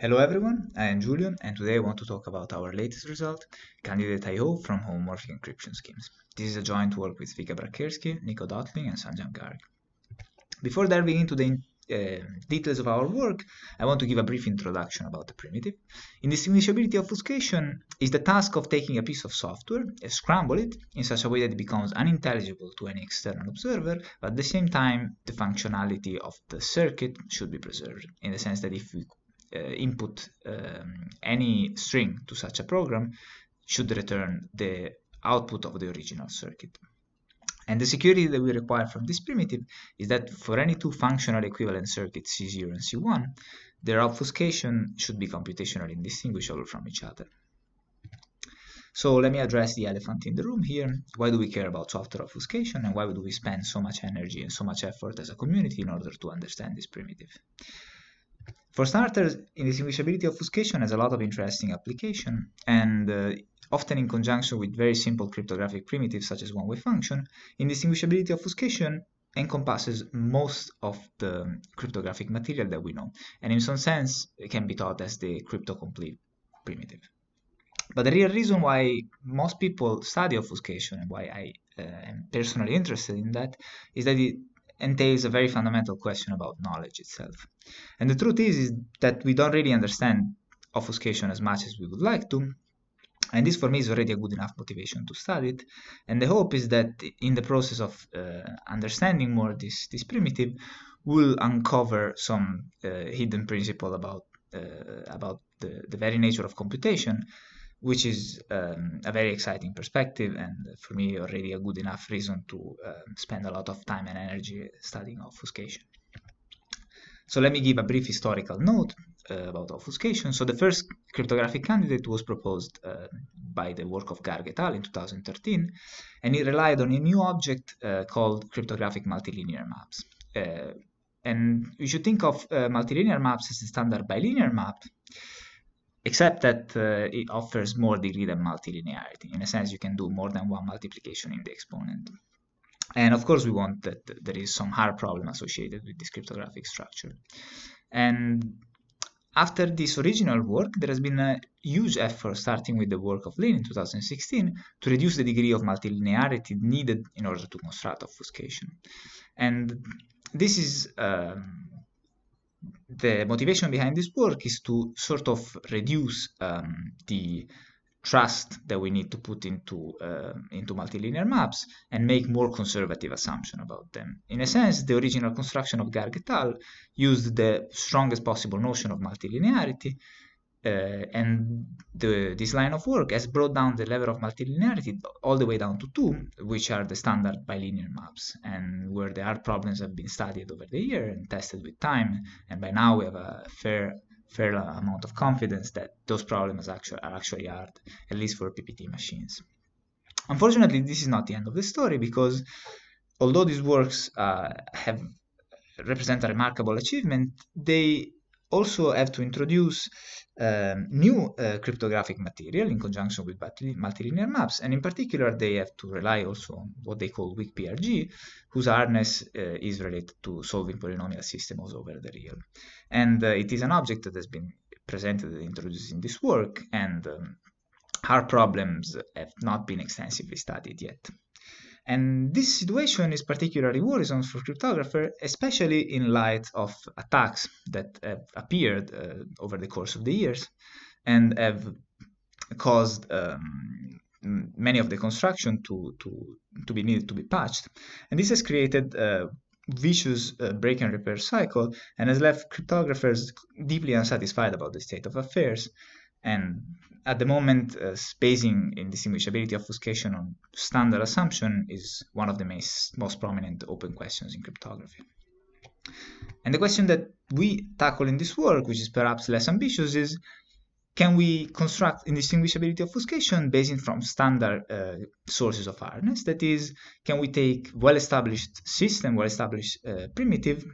Hello everyone, I am Julian and today I want to talk about our latest result, Candidate I/O from homomorphic encryption schemes. This is a joint work with Vika Brakerski, Nico Dotling and Sanjay Garg. Before diving into the uh, details of our work, I want to give a brief introduction about the primitive. Indistinguishability obfuscation is the task of taking a piece of software scramble it in such a way that it becomes unintelligible to any external observer, but at the same time, the functionality of the circuit should be preserved, in the sense that if we uh, input um, any string to such a program should return the output of the original circuit. And the security that we require from this primitive is that for any two functional equivalent circuits C0 and C1, their obfuscation should be computationally indistinguishable from each other. So let me address the elephant in the room here. Why do we care about software obfuscation and why do we spend so much energy and so much effort as a community in order to understand this primitive? For starters, indistinguishability obfuscation has a lot of interesting application, and uh, often in conjunction with very simple cryptographic primitives such as one-way function, indistinguishability obfuscation encompasses most of the cryptographic material that we know, and in some sense it can be thought as the crypto-complete primitive. But the real reason why most people study obfuscation and why I uh, am personally interested in that is that it entails a very fundamental question about knowledge itself. And the truth is, is that we don't really understand obfuscation as much as we would like to. And this for me is already a good enough motivation to study it. And the hope is that in the process of uh, understanding more this, this primitive, we'll uncover some uh, hidden principle about, uh, about the, the very nature of computation which is um, a very exciting perspective and for me already a good enough reason to uh, spend a lot of time and energy studying obfuscation. So let me give a brief historical note uh, about obfuscation. So the first cryptographic candidate was proposed uh, by the work of Garg et al. in 2013, and it relied on a new object uh, called cryptographic multilinear maps. Uh, and you should think of uh, multilinear maps as a standard bilinear map, except that uh, it offers more degree than multilinearity. In a sense, you can do more than one multiplication in the exponent. And of course, we want that there is some hard problem associated with this cryptographic structure. And after this original work, there has been a huge effort, starting with the work of Lin in 2016, to reduce the degree of multilinearity needed in order to construct obfuscation. And this is um, the motivation behind this work is to sort of reduce um, the trust that we need to put into uh, into multilinear maps and make more conservative assumption about them. In a sense, the original construction of Garg al. used the strongest possible notion of multilinearity uh, and the, this line of work has brought down the level of multilinearity all the way down to 2, which are the standard bilinear maps, and where the hard problems have been studied over the year and tested with time, and by now we have a fair fair amount of confidence that those problems actually, are actually hard, at least for PPT machines. Unfortunately, this is not the end of the story, because although these works uh, have represent a remarkable achievement, they also have to introduce um, new uh, cryptographic material in conjunction with multilinear maps, and in particular, they have to rely also on what they call weak PRG, whose hardness uh, is related to solving polynomial systems over the real. And uh, it is an object that has been presented and introduced in this work, and um, hard problems have not been extensively studied yet. And this situation is particularly worrisome for cryptographers, especially in light of attacks that have appeared uh, over the course of the years and have caused um, many of the construction to, to, to be needed to be patched. And this has created a vicious uh, break and repair cycle and has left cryptographers deeply unsatisfied about the state of affairs and at the moment, uh, spacing indistinguishability obfuscation on standard assumption is one of the most prominent open questions in cryptography. And the question that we tackle in this work, which is perhaps less ambitious, is can we construct indistinguishability obfuscation based from standard uh, sources of hardness? That is, can we take well-established system, well-established uh, primitive,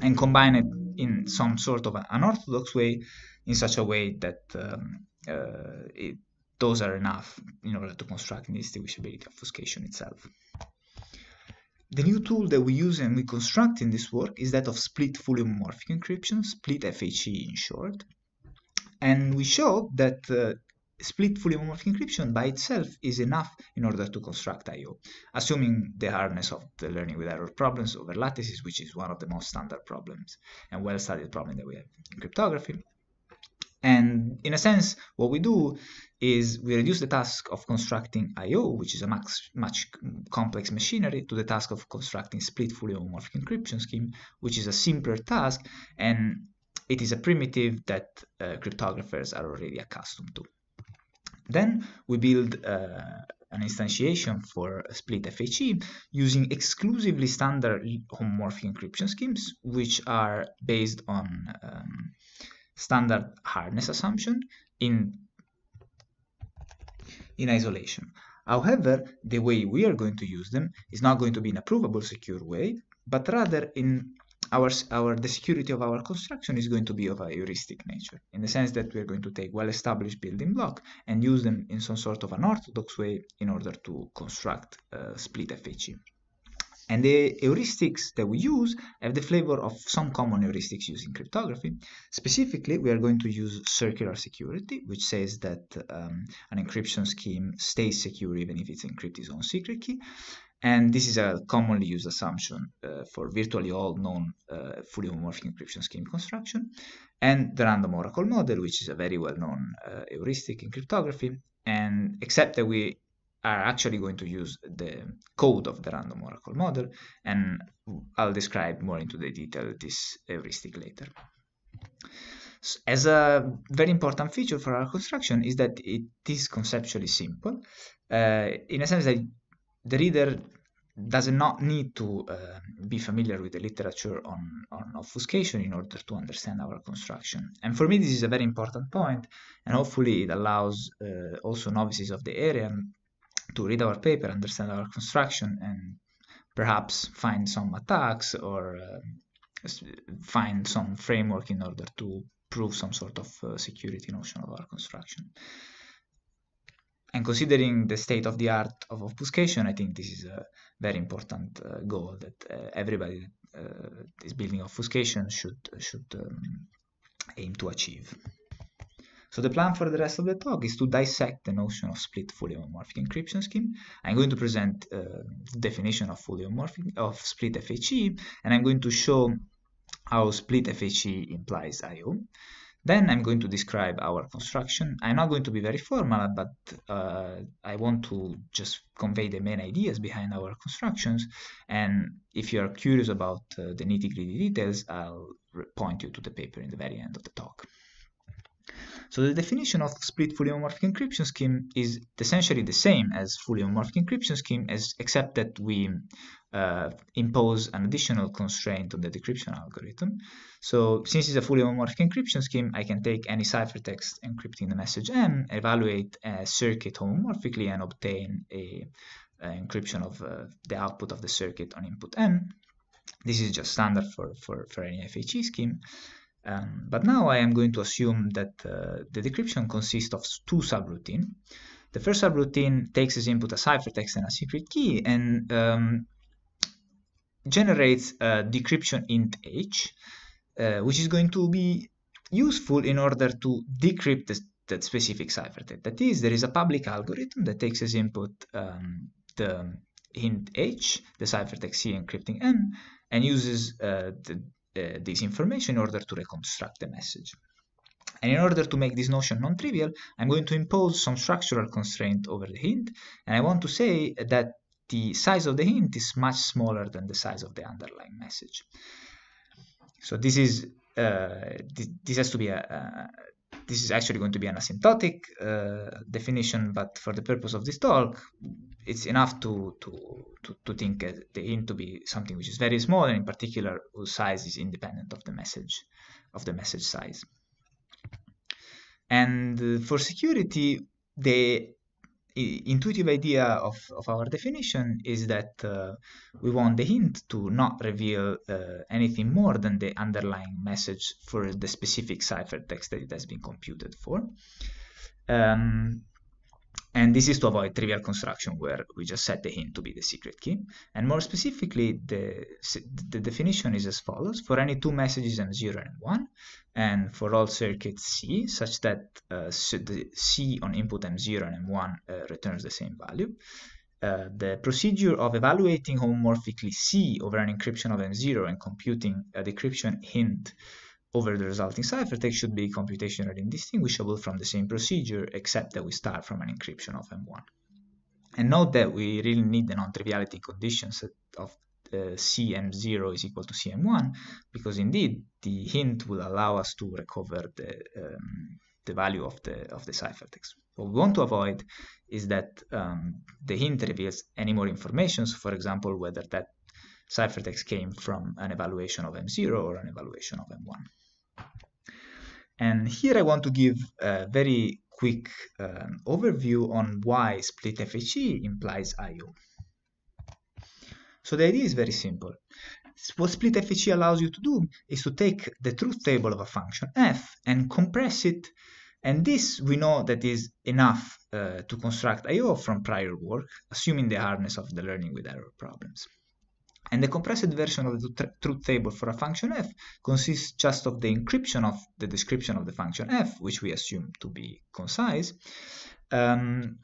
and combine it in some sort of an orthodox way in such a way that um, uh, it, those are enough in order to construct indistinguishability obfuscation itself. The new tool that we use and we construct in this work is that of split homomorphic encryption, split FHE in short. And we show that uh, split homomorphic encryption by itself is enough in order to construct I.O., assuming the hardness of the learning with error problems over lattices, which is one of the most standard problems and well-studied problem that we have in cryptography. And in a sense, what we do is we reduce the task of constructing I.O., which is a much, much complex machinery, to the task of constructing split fully homomorphic encryption scheme, which is a simpler task, and it is a primitive that uh, cryptographers are already accustomed to. Then we build uh, an instantiation for split FHE using exclusively standard homomorphic encryption schemes, which are based on um, standard hardness assumption in, in isolation. However, the way we are going to use them is not going to be in a provable secure way, but rather in our, our, the security of our construction is going to be of a heuristic nature, in the sense that we are going to take well-established building block and use them in some sort of an orthodox way in order to construct uh, split FHE. And the heuristics that we use have the flavor of some common heuristics used in cryptography. Specifically, we are going to use circular security, which says that um, an encryption scheme stays secure even if it's encrypted its own secret key. And this is a commonly used assumption uh, for virtually all known uh, fully homomorphic encryption scheme construction. And the random oracle model, which is a very well-known uh, heuristic in cryptography. And except that we are actually going to use the code of the random oracle model and I'll describe more into the detail this heuristic later. As a very important feature for our construction is that it is conceptually simple uh, in a sense that the reader does not need to uh, be familiar with the literature on, on obfuscation in order to understand our construction. And for me, this is a very important point, and hopefully it allows uh, also novices of the area to read our paper, understand our construction, and perhaps find some attacks or uh, find some framework in order to prove some sort of uh, security notion of our construction. And considering the state of the art of obfuscation, I think this is a very important uh, goal that uh, everybody that uh, is building obfuscation should should um, aim to achieve. So the plan for the rest of the talk is to dissect the notion of split fully homomorphic encryption scheme. I'm going to present uh, the definition of fully homomorphic of split FHE, and I'm going to show how split FHE implies IO. Then I'm going to describe our construction. I'm not going to be very formal, but uh, I want to just convey the main ideas behind our constructions. And if you are curious about uh, the nitty-gritty details, I'll point you to the paper in the very end of the talk. So the definition of split fully homomorphic encryption scheme is essentially the same as fully homomorphic encryption scheme, as, except that we uh, impose an additional constraint on the decryption algorithm. So since it's a fully homomorphic encryption scheme, I can take any ciphertext encrypting the message M, evaluate a circuit homomorphically and obtain a, a encryption of uh, the output of the circuit on input M. This is just standard for, for, for any FHE scheme. Um, but now I am going to assume that uh, the decryption consists of two subroutines. The first subroutine takes as input a ciphertext and a secret key and um, generates a decryption int h, uh, which is going to be useful in order to decrypt that specific ciphertext. That is, there is a public algorithm that takes as input um, the int h, the ciphertext c encrypting m, and uses uh, the uh, this information in order to reconstruct the message. And in order to make this notion non-trivial, I'm going to impose some structural constraint over the hint, and I want to say that the size of the hint is much smaller than the size of the underlying message. So this is uh, this, this has to be a, uh, a this is actually going to be an asymptotic uh, definition, but for the purpose of this talk, it's enough to, to, to, to think the int to be something which is very small, and in particular, whose size is independent of the message, of the message size. And uh, for security, the intuitive idea of, of our definition is that uh, we want the hint to not reveal uh, anything more than the underlying message for the specific ciphertext that it has been computed for. Um, and this is to avoid trivial construction where we just set the hint to be the secret key. And more specifically, the, the definition is as follows. For any two messages M0 and 1, and for all circuits C, such that uh, the C on input M0 and M1 uh, returns the same value, uh, the procedure of evaluating homomorphically C over an encryption of M0 and computing a decryption hint over the resulting ciphertext should be computationally indistinguishable from the same procedure, except that we start from an encryption of M1. And note that we really need the non-triviality conditions of uh, CM0 is equal to CM1, because indeed the hint will allow us to recover the, um, the value of the, of the ciphertext. What we want to avoid is that um, the hint reveals any more information, so for example, whether that ciphertext came from an evaluation of M0 or an evaluation of M1. And here I want to give a very quick um, overview on why split FHE implies IO. So the idea is very simple. What split FHE allows you to do is to take the truth table of a function f and compress it and this we know that is enough uh, to construct IO from prior work, assuming the hardness of the learning with error problems. And the compressed version of the truth table for a function f consists just of the encryption of the description of the function f, which we assume to be concise, um,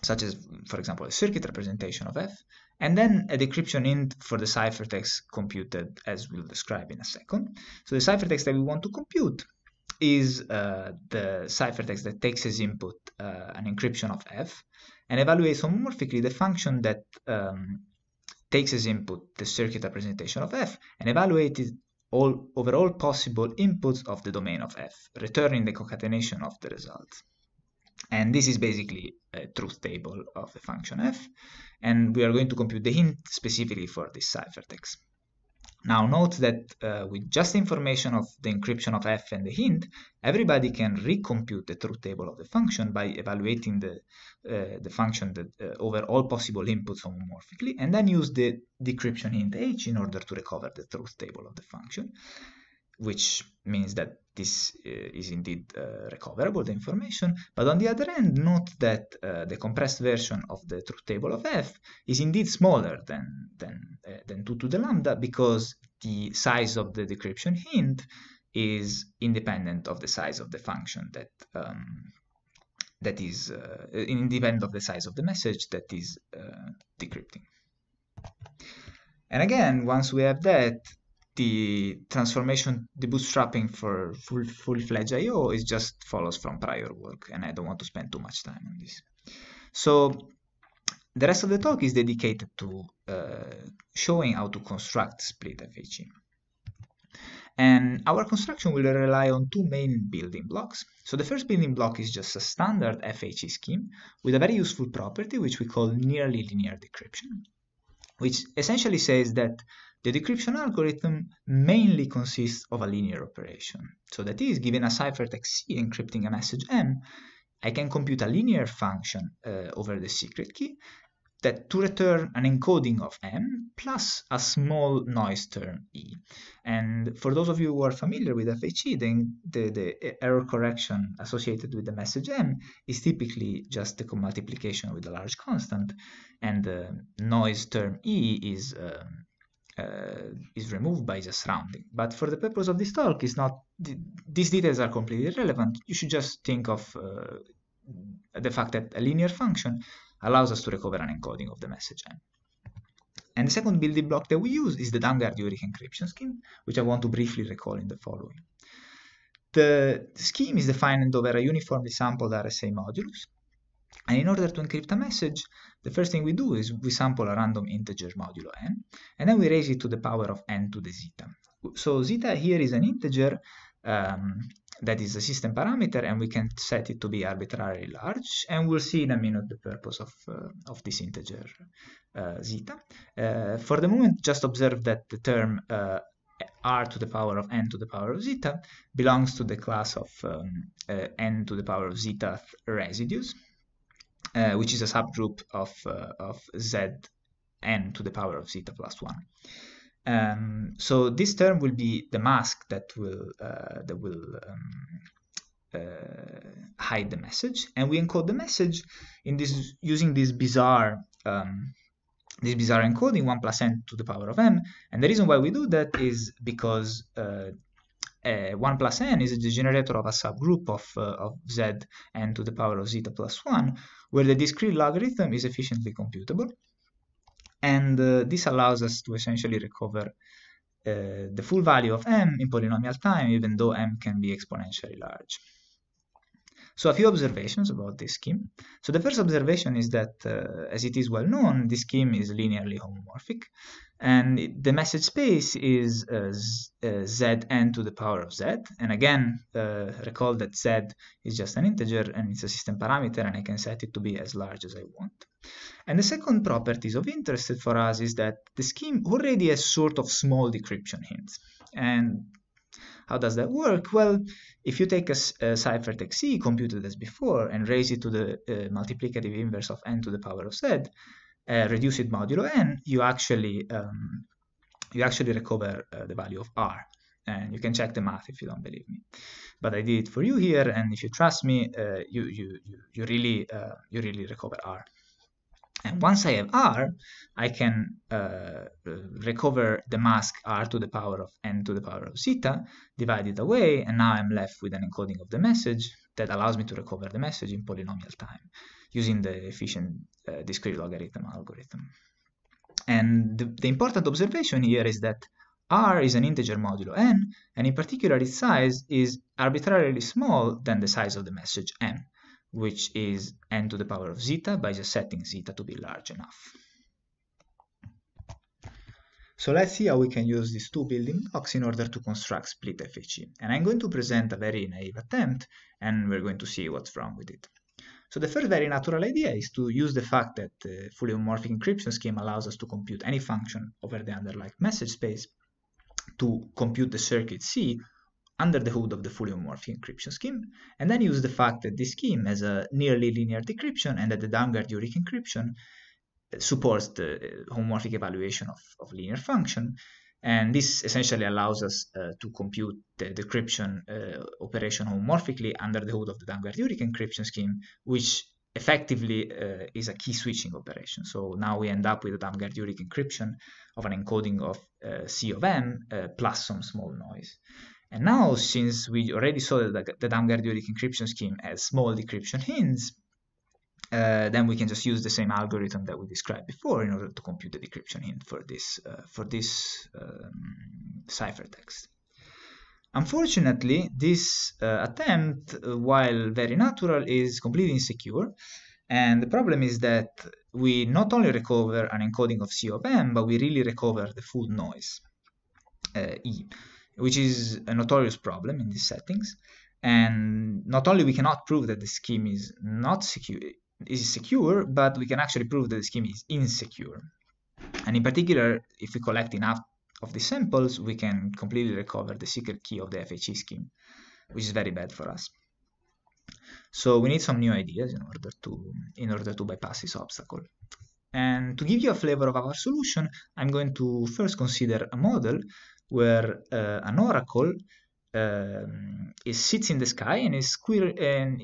such as, for example, a circuit representation of f, and then a decryption int for the ciphertext computed, as we'll describe in a second. So the ciphertext that we want to compute is uh, the ciphertext that takes as input uh, an encryption of f and evaluates homomorphically the function that um, takes as input the circuit representation of f and evaluates all, over all possible inputs of the domain of f, returning the concatenation of the result. And this is basically a truth table of the function f, and we are going to compute the hint specifically for this ciphertext. Now note that uh, with just information of the encryption of f and the hint, everybody can recompute the truth table of the function by evaluating the, uh, the function that, uh, over all possible inputs homomorphically, and then use the decryption hint h in order to recover the truth table of the function which means that this uh, is indeed uh, recoverable, the information, but on the other end, note that uh, the compressed version of the truth table of f is indeed smaller than, than, uh, than 2 to the lambda because the size of the decryption hint is independent of the size of the function that um, that is uh, independent of the size of the message that is uh, decrypting. And again, once we have that, the transformation, the bootstrapping for full, full-fledged IO is just follows from prior work, and I don't want to spend too much time on this. So the rest of the talk is dedicated to uh, showing how to construct split FHE. And our construction will rely on two main building blocks. So the first building block is just a standard FHE scheme with a very useful property which we call nearly linear decryption, which essentially says that the decryption algorithm mainly consists of a linear operation. So that is, given a ciphertext C encrypting a message M, I can compute a linear function uh, over the secret key that to return an encoding of M plus a small noise term E. And for those of you who are familiar with FHE, then the, the error correction associated with the message M is typically just the multiplication with a large constant, and the noise term E is um, uh, is removed by the surrounding. But for the purpose of this talk, is not these details are completely irrelevant. You should just think of uh, the fact that a linear function allows us to recover an encoding of the message n. And the second building block that we use is the Dungard-Urich encryption scheme, which I want to briefly recall in the following. The scheme is defined over a uniformly sampled RSA modulus, and in order to encrypt a message, the first thing we do is we sample a random integer modulo n, and then we raise it to the power of n to the zeta. So zeta here is an integer um, that is a system parameter, and we can set it to be arbitrarily large, and we'll see in a minute the purpose of, uh, of this integer uh, zeta. Uh, for the moment, just observe that the term uh, r to the power of n to the power of zeta belongs to the class of um, uh, n to the power of zeta residues, uh, which is a subgroup of, uh, of Zn to the power of zeta plus 1. Um, so this term will be the mask that will, uh, that will um, uh, hide the message. And we encode the message in this, using this bizarre, um, this bizarre encoding, 1 plus n to the power of m. And the reason why we do that is because uh, uh 1 plus n is the generator of a subgroup of, uh, of z n to the power of zeta plus 1 where the discrete logarithm is efficiently computable. And uh, this allows us to essentially recover uh, the full value of m in polynomial time, even though m can be exponentially large. So a few observations about this scheme. So the first observation is that, uh, as it is well known, this scheme is linearly homomorphic, and it, the message space is uh, uh, zn to the power of z. And again, uh, recall that z is just an integer and it's a system parameter, and I can set it to be as large as I want. And the second property of interest for us is that the scheme already has sort of small decryption hints. And how does that work? Well, if you take a, a ciphertext C computed as before and raise it to the uh, multiplicative inverse of n to the power of z, uh, reduce it modulo n, you actually um, you actually recover uh, the value of r. And you can check the math if you don't believe me. But I did it for you here, and if you trust me, uh, you, you, you, you really uh, you really recover r once I have r, I can uh, recover the mask r to the power of n to the power of zeta, divide it away, and now I'm left with an encoding of the message that allows me to recover the message in polynomial time using the efficient uh, discrete logarithm algorithm. And the, the important observation here is that r is an integer modulo n, and in particular its size is arbitrarily small than the size of the message m which is n to the power of zeta by just setting zeta to be large enough. So let's see how we can use these two building blocks in order to construct split FHE. And I'm going to present a very naive attempt, and we're going to see what's wrong with it. So the first very natural idea is to use the fact that the fully homomorphic encryption scheme allows us to compute any function over the underlying message space to compute the circuit C under the hood of the homomorphic encryption scheme, and then use the fact that this scheme has a nearly linear decryption and that the Dungard-Urich encryption uh, supports the uh, homomorphic evaluation of, of linear function. And this essentially allows us uh, to compute the decryption uh, operation homomorphically under the hood of the Dungard-Urich encryption scheme, which effectively uh, is a key switching operation. So now we end up with a Dungard-Urich encryption of an encoding of uh, C of m plus some small noise. And now, since we already saw the, the Damgardiolic encryption scheme as small decryption hints, uh, then we can just use the same algorithm that we described before in order to compute the decryption hint for this uh, for this um, ciphertext. Unfortunately, this uh, attempt, uh, while very natural, is completely insecure. And the problem is that we not only recover an encoding of C of M, but we really recover the full noise, uh, E which is a notorious problem in these settings. And not only we cannot prove that the scheme is not secure, is secure, but we can actually prove that the scheme is insecure. And in particular, if we collect enough of the samples, we can completely recover the secret key of the FHE scheme, which is very bad for us. So we need some new ideas in order to in order to bypass this obstacle. And to give you a flavor of our solution, I'm going to first consider a model where uh, an oracle um, is sits in the sky and is and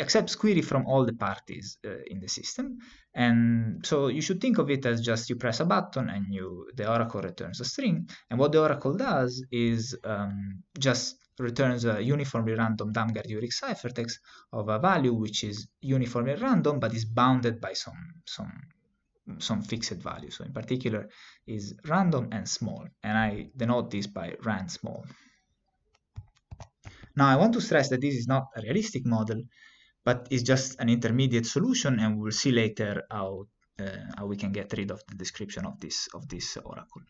accepts query from all the parties uh, in the system and so you should think of it as just you press a button and you the oracle returns a string and what the oracle does is um, just returns a uniformly random damgard durick ciphertext of a value which is uniformly random but is bounded by some some Mm, some fixed value. So in particular is random and small, and I denote this by rand small. Now I want to stress that this is not a realistic model, but it's just an intermediate solution, and we'll see later how, uh, how we can get rid of the description of this, of this oracle.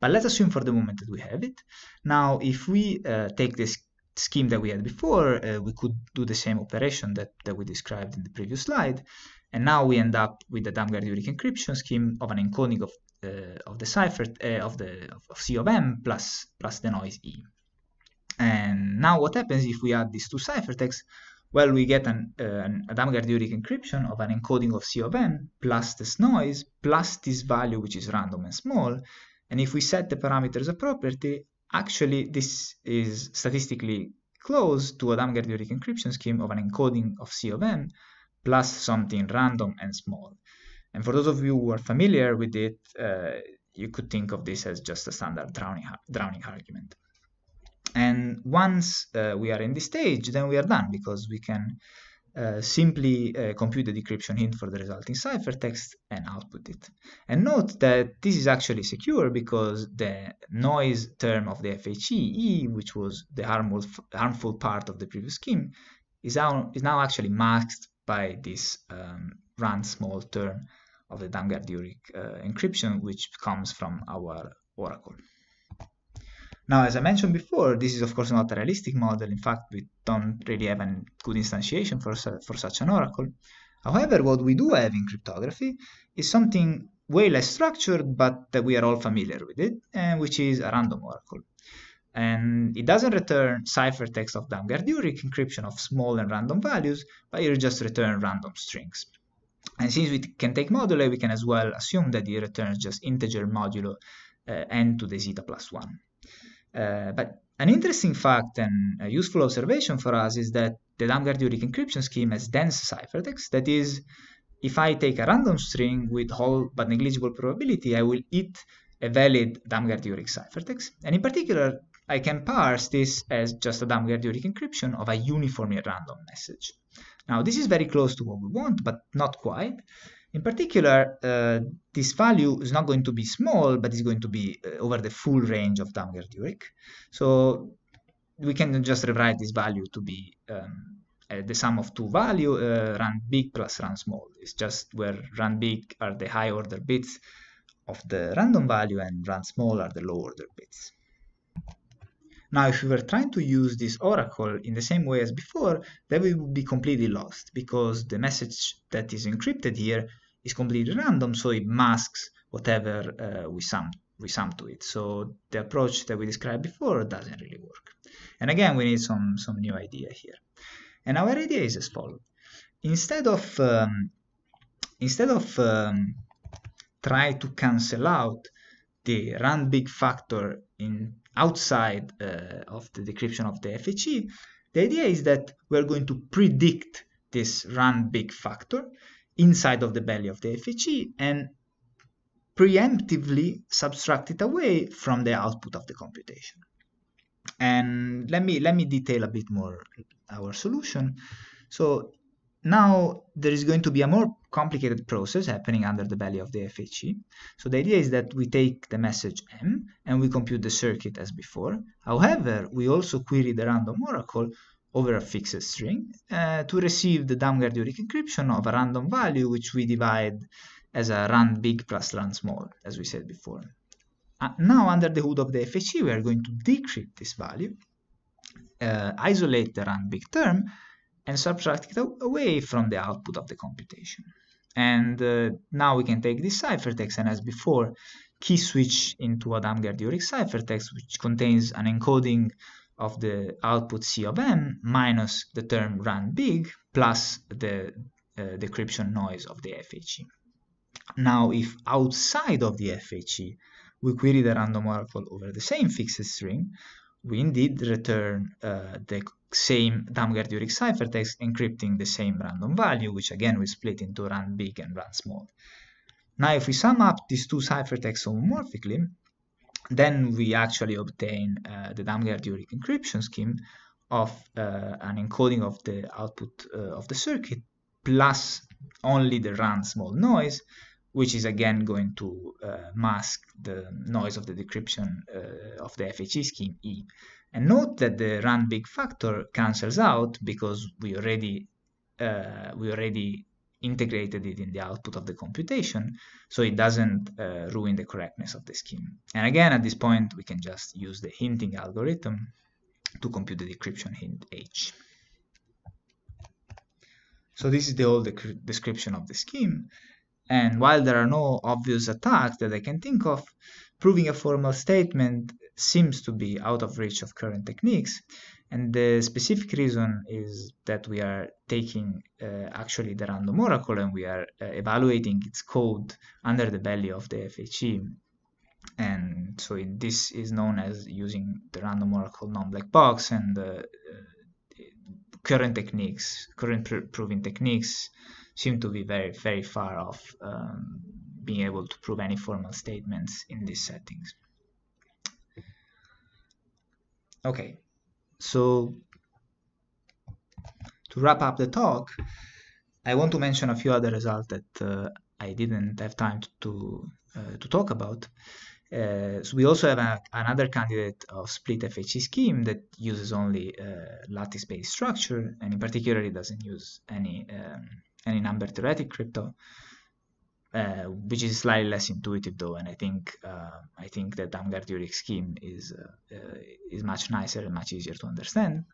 But let's assume for the moment that we have it. Now if we uh, take this scheme that we had before, uh, we could do the same operation that, that we described in the previous slide, and now we end up with the Damgard-Urich encryption scheme of an encoding of, uh, of the cipher uh, of the of C of M plus plus the noise E. And now what happens if we add these two ciphertexts? Well, we get an, uh, an Damgard-Urich encryption of an encoding of C of M plus this noise plus this value which is random and small. And if we set the parameters of property, actually this is statistically close to a Damgard-Urich encryption scheme of an encoding of C of M plus something random and small. And for those of you who are familiar with it, uh, you could think of this as just a standard drowning, drowning argument. And once uh, we are in this stage, then we are done because we can uh, simply uh, compute the decryption hint for the resulting ciphertext and output it. And note that this is actually secure because the noise term of the FHE, which was the harmful, harmful part of the previous scheme, is now, is now actually masked by this um, run small term of the Damgard-Urich uh, encryption, which comes from our oracle. Now, as I mentioned before, this is of course not a realistic model. In fact, we don't really have a good instantiation for, for such an oracle. However, what we do have in cryptography is something way less structured, but that we are all familiar with it, and uh, which is a random oracle and it doesn't return ciphertext of Damgard-Urich encryption of small and random values, but it just returns random strings. And since we can take modulo, we can as well assume that it returns just integer modulo uh, n to the zeta plus 1. Uh, but an interesting fact and a useful observation for us is that the Damgard-Urich encryption scheme has dense ciphertext, that is, if I take a random string with whole but negligible probability, I will eat a valid Damgard-Urich ciphertext. And in particular, I can parse this as just a Damgard-Urich encryption of a uniformly random message. Now, this is very close to what we want, but not quite. In particular, uh, this value is not going to be small, but it's going to be uh, over the full range of Damgerd-Urich. So we can just rewrite this value to be um, uh, the sum of two value, uh, run big plus run small. It's just where run big are the high order bits of the random value and run small are the low order bits. Now, if we were trying to use this oracle in the same way as before, then we would be completely lost because the message that is encrypted here is completely random, so it masks whatever uh, we sum we sum to it. So the approach that we described before doesn't really work. And again, we need some some new idea here. And our idea is as follows: instead of um, instead of um, try to cancel out the run big factor in outside uh, of the decryption of the FHE, the idea is that we're going to predict this run big factor inside of the belly of the FHE and preemptively subtract it away from the output of the computation. And let me let me detail a bit more our solution. So now there is going to be a more complicated process happening under the belly of the FHE. So the idea is that we take the message M and we compute the circuit as before. However, we also query the random oracle over a fixed string uh, to receive the Damgardioric encryption of a random value which we divide as a run big plus run small, as we said before. Uh, now under the hood of the FHE we are going to decrypt this value, uh, isolate the run big term, and subtract it away from the output of the computation. And uh, now we can take this ciphertext and as before, key switch into a Damgard-Urich ciphertext, which contains an encoding of the output C of M minus the term run big plus the uh, decryption noise of the FHE. Now, if outside of the FHE, we query the random oracle over the same fixed string, we indeed return uh, the same damgard dirick ciphertext encrypting the same random value, which again we split into run big and run small. Now, if we sum up these two ciphertexts homomorphically, then we actually obtain uh, the damgard dirick encryption scheme of uh, an encoding of the output uh, of the circuit plus only the run small noise, which is again going to uh, mask the noise of the decryption uh, of the FHE scheme E. And note that the run big factor cancels out because we already uh, we already integrated it in the output of the computation, so it doesn't uh, ruin the correctness of the scheme. And again, at this point, we can just use the hinting algorithm to compute the decryption hint H. So this is the whole description of the scheme. And while there are no obvious attacks that I can think of, proving a formal statement seems to be out of reach of current techniques. And the specific reason is that we are taking uh, actually the random oracle and we are uh, evaluating its code under the belly of the FHE. And so it, this is known as using the random oracle non-black box and uh, current techniques, current pr proving techniques seem to be very, very far off um, being able to prove any formal statements in these settings. Okay, so to wrap up the talk, I want to mention a few other results that uh, I didn't have time to, uh, to talk about. Uh, so we also have a, another candidate of split FHC scheme that uses only uh, lattice-based structure, and in particular, it doesn't use any um, any number theoretic crypto, uh, which is slightly less intuitive though. And I think uh, I think that damgard Durick scheme is uh, uh, is much nicer and much easier to understand.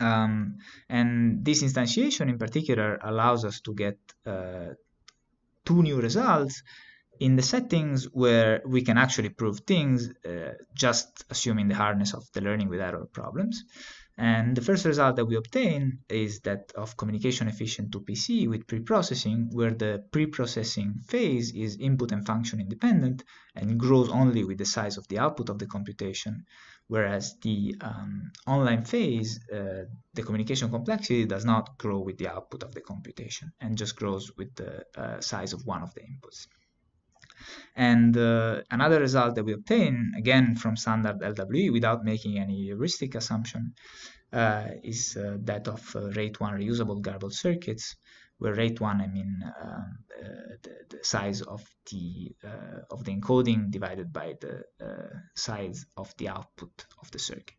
Um, and this instantiation in particular allows us to get uh, two new results in the settings where we can actually prove things uh, just assuming the hardness of the learning with error problems and the first result that we obtain is that of communication efficient to PC with preprocessing, where the preprocessing phase is input and function independent and grows only with the size of the output of the computation, whereas the um, online phase, uh, the communication complexity does not grow with the output of the computation and just grows with the uh, size of one of the inputs. And uh, another result that we obtain, again from standard LWE without making any heuristic assumption, uh, is uh, that of uh, rate 1 reusable garbled circuits, where rate 1 I mean uh, the, the, size of the, uh, of the encoding divided by the size of the output of the circuit.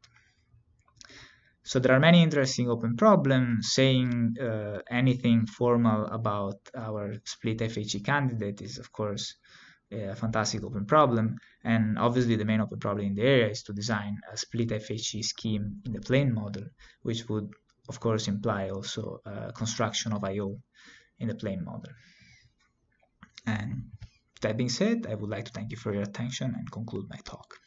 So there are many interesting open problems. Saying uh, anything formal about our split FHE candidate is, of course, a fantastic open problem. And obviously the main open problem in the area is to design a split FHE scheme in the plane model, which would of course imply also a uh, construction of IO in the plane model. And that being said, I would like to thank you for your attention and conclude my talk.